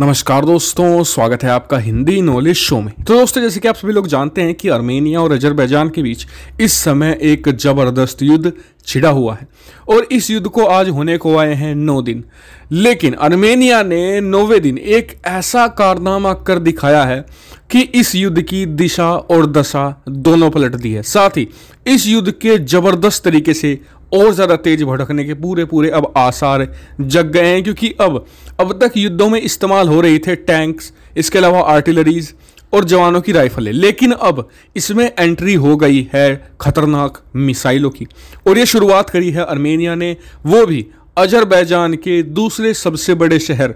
नमस्कार दोस्तों स्वागत है आपका हिंदी नॉलेज शो में तो दोस्तों जैसे कि आप सभी लोग जानते हैं कि अर्मेनिया और अजरबैजान के बीच इस समय एक जबरदस्त युद्ध छिड़ा हुआ है और इस युद्ध को आज होने को आए हैं नौ दिन लेकिन अर्मेनिया ने नौवे दिन एक ऐसा कारनामा कर दिखाया है कि इस युद्ध की दिशा और दशा दोनों पलट दी है साथ ही इस युद्ध के जबरदस्त तरीके से और ज़्यादा तेज़ भड़कने के पूरे पूरे अब आसार जग गए हैं क्योंकि अब अब तक युद्धों में इस्तेमाल हो रही थे टैंक्स इसके अलावा आर्टिलरीज और जवानों की राइफलें लेकिन अब इसमें एंट्री हो गई है खतरनाक मिसाइलों की और ये शुरुआत करी है आर्मेनिया ने वो भी अजरबैजान के दूसरे सबसे बड़े शहर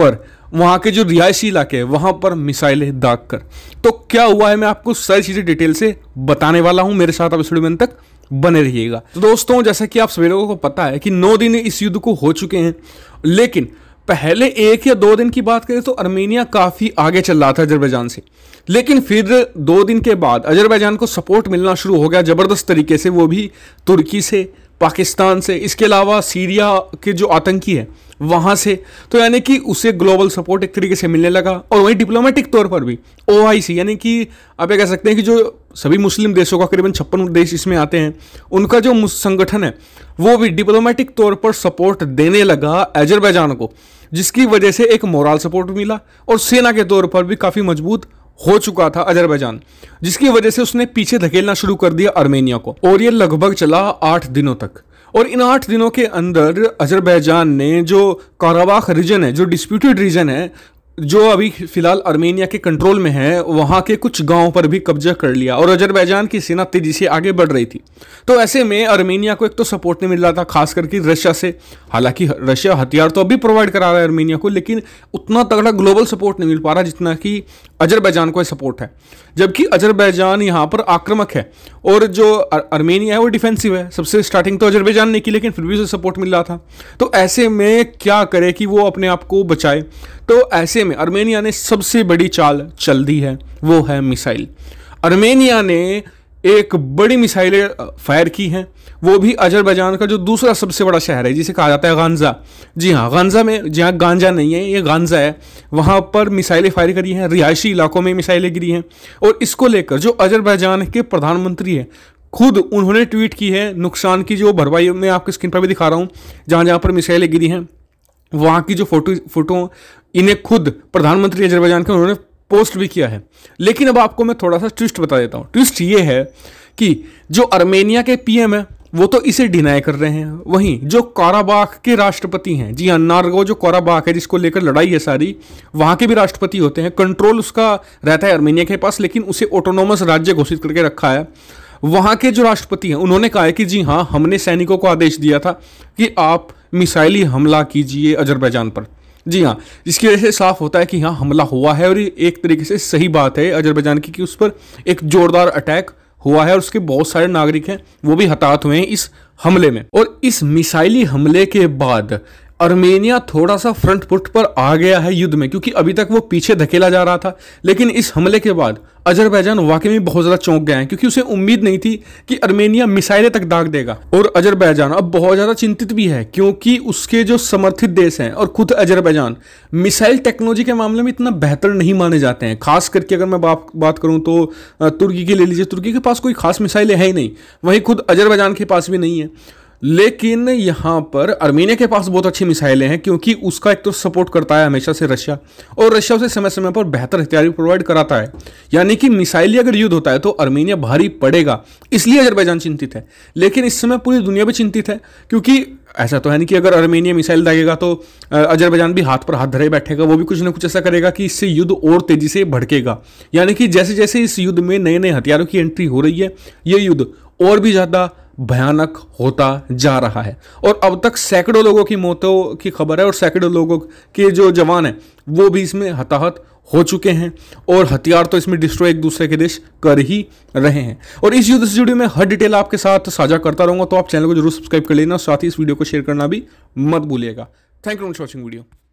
पर वहाँ के जो रिहायशी इलाके हैं वहाँ पर मिसाइलें दाग कर तो क्या हुआ है मैं आपको सारी चीज़ें डिटेल से बताने वाला हूँ मेरे साथ अब इस वीडियो में तक बने रहिएगा तो दोस्तों जैसा कि आप सभी लोगों को पता है कि नौ दिन इस युद्ध को हो चुके हैं लेकिन पहले एक या दो दिन की बात करें तो अर्मेनिया काफ़ी आगे चल रहा था अजरबैजान से लेकिन फिर दो दिन के बाद अजरबैजान को सपोर्ट मिलना शुरू हो गया ज़बरदस्त तरीके से वो भी तुर्की से पाकिस्तान से इसके अलावा सीरिया के जो आतंकी हैं वहाँ से तो यानी कि उसे ग्लोबल सपोर्ट एक तरीके से मिलने लगा और वहीं डिप्लोमेटिक तौर पर भी ओ यानी कि आप ये कह सकते हैं कि जो सभी मुस्लिम देशों का करीबन छप्पन देश इसमें आते हैं उनका जो संगठन है वो भी डिप्लोमेटिक तौर पर सपोर्ट देने लगा अजरबैजान को जिसकी वजह से एक मोरल सपोर्ट मिला और सेना के तौर पर भी काफ़ी मजबूत हो चुका था अजरबैजान जिसकी वजह से उसने पीछे धकेलना शुरू कर दिया आर्मेनिया को और यह लगभग चला आठ दिनों तक और इन आठ दिनों के अंदर अजरबैजान ने जो काराबाख रीजन है जो डिस्प्यूटेड रीजन है जो अभी फिलहाल आर्मेनिया के कंट्रोल में है वहां के कुछ गांव पर भी कब्जा कर लिया और अजरबैजान की सेना तेजी से आगे बढ़ रही थी तो ऐसे में आर्मेनिया को एक तो सपोर्ट नहीं मिल रहा था खास करके रशिया से हालांकि रशिया हथियार तो अभी प्रोवाइड करा रहा है आर्मेनिया को लेकिन उतना तगड़ा ग्लोबल सपोर्ट नहीं मिल पा रहा जितना कि अजरबैजान को सपोर्ट है जबकि अजरबैजान यहाँ पर आक्रमक है और जो आर्मेनिया है वो डिफेंसिव है सबसे स्टार्टिंग तो अजरबैजान ने की लेकिन फिर भी उसे सपोर्ट मिल रहा था तो ऐसे में क्या करे कि वो अपने आप को बचाए तो ऐसे में अर्मेनिया ने सबसे बड़ी चाल चल दी है वो है मिसाइल अर्मेनिया ने एक बड़ी मिसाइलें फायर की हैं वो भी अजरबैजान का जो दूसरा सबसे बड़ा शहर है जिसे कहा जाता है गांजा जी हाँ गांजा में जहाँ गांजा नहीं है ये गांजा है वहाँ पर मिसाइलें फायर करी हैं रिहायशी इलाकों में मिसाइलें गिरी हैं और इसको लेकर जो अजरबैजान के प्रधानमंत्री हैं खुद उन्होंने ट्वीट की है नुकसान की जो भरपाई मैं आपकी स्क्रीन पर भी दिखा रहा हूँ जहाँ जहाँ पर मिसाइलें गिरी हैं वहाँ की जो फोटो फोटो इन्हें खुद प्रधानमंत्री अजरबैजान के उन्होंने पोस्ट भी किया है लेकिन अब आपको मैं थोड़ा सा ट्विस्ट बता देता हूँ ट्विस्ट ये है कि जो अर्मेनिया के पीएम है वो तो इसे डिनाई कर रहे हैं वहीं जो काराबाख के राष्ट्रपति हैं जी हाँ नारगो जो काराबाख है जिसको लेकर लड़ाई है सारी वहाँ के भी राष्ट्रपति होते हैं कंट्रोल उसका रहता है अर्मेनिया के पास लेकिन उसे ऑटोनोमस राज्य घोषित करके रखा है वहाँ के जो राष्ट्रपति हैं उन्होंने कहा है कि जी हाँ हमने सैनिकों को आदेश दिया था कि आप मिसाइली हमला कीजिए अजरबैजान पर जी हाँ जिसकी वजह से साफ होता है कि हाँ हमला हुआ है और ये एक तरीके से सही बात है अजरबैजान की कि उस पर एक जोरदार अटैक हुआ है और उसके बहुत सारे नागरिक हैं वो भी हताहत हुए हैं इस हमले में और इस मिसाइली हमले के बाद अर्मेनिया थोड़ा सा फ्रंट फुट पर आ गया है युद्ध में क्योंकि अभी तक वो पीछे धकेला जा रहा था लेकिन इस हमले के बाद अजरबैजान वाकई में बहुत ज़्यादा चौंक गए हैं क्योंकि उसे उम्मीद नहीं थी कि अर्मेनिया मिसाइलें तक दाग देगा और अजरबैजान अब बहुत ज़्यादा चिंतित भी है क्योंकि उसके जो समर्थित देश हैं और खुद अजरबैजान मिसाइल टेक्नोलॉजी के मामले में इतना बेहतर नहीं माने जाते हैं खास करके अगर मैं बात बात करूँ तो तुर्की की ले लीजिए तुर्की के पास कोई खास मिसाइलें हैं ही नहीं वहीं खुद अजरबैजान के पास भी नहीं है लेकिन यहाँ पर आर्मेनिया के पास बहुत अच्छी मिसाइलें हैं क्योंकि उसका एक तो सपोर्ट करता है हमेशा से रशिया और रशिया उसे समय समय पर बेहतर हथियार प्रोवाइड कराता है यानी कि मिसाइली अगर युद्ध होता है तो आर्मेनिया भारी पड़ेगा इसलिए अजरबैजान चिंतित है लेकिन इस समय पूरी दुनिया भी चिंतित है क्योंकि ऐसा तो है नहीं कि अगर अर्मेनिया मिसाइल दागेगा तो अजरबैजान भी हाथ पर हाथ धरे बैठेगा वो भी कुछ ना कुछ ऐसा करेगा कि इससे युद्ध और तेजी से भड़केगा यानी कि जैसे जैसे इस युद्ध में नए नए हथियारों की एंट्री हो रही है ये युद्ध और भी ज़्यादा भयानक होता जा रहा है और अब तक सैकड़ों लोगों की मौतों की खबर है और सैकड़ों लोगों के जो जवान हैं वो भी इसमें हताहत हो चुके हैं और हथियार तो इसमें डिस्ट्रॉय एक दूसरे के देश कर ही रहे हैं और इस युद्ध से जुड़ी मैं हर डिटेल आपके साथ साझा करता रहूंगा तो आप चैनल को जरूर सब्सक्राइब कर लेना साथ ही इस वीडियो को शेयर करना भी मत भूलिएगा thank you for watching video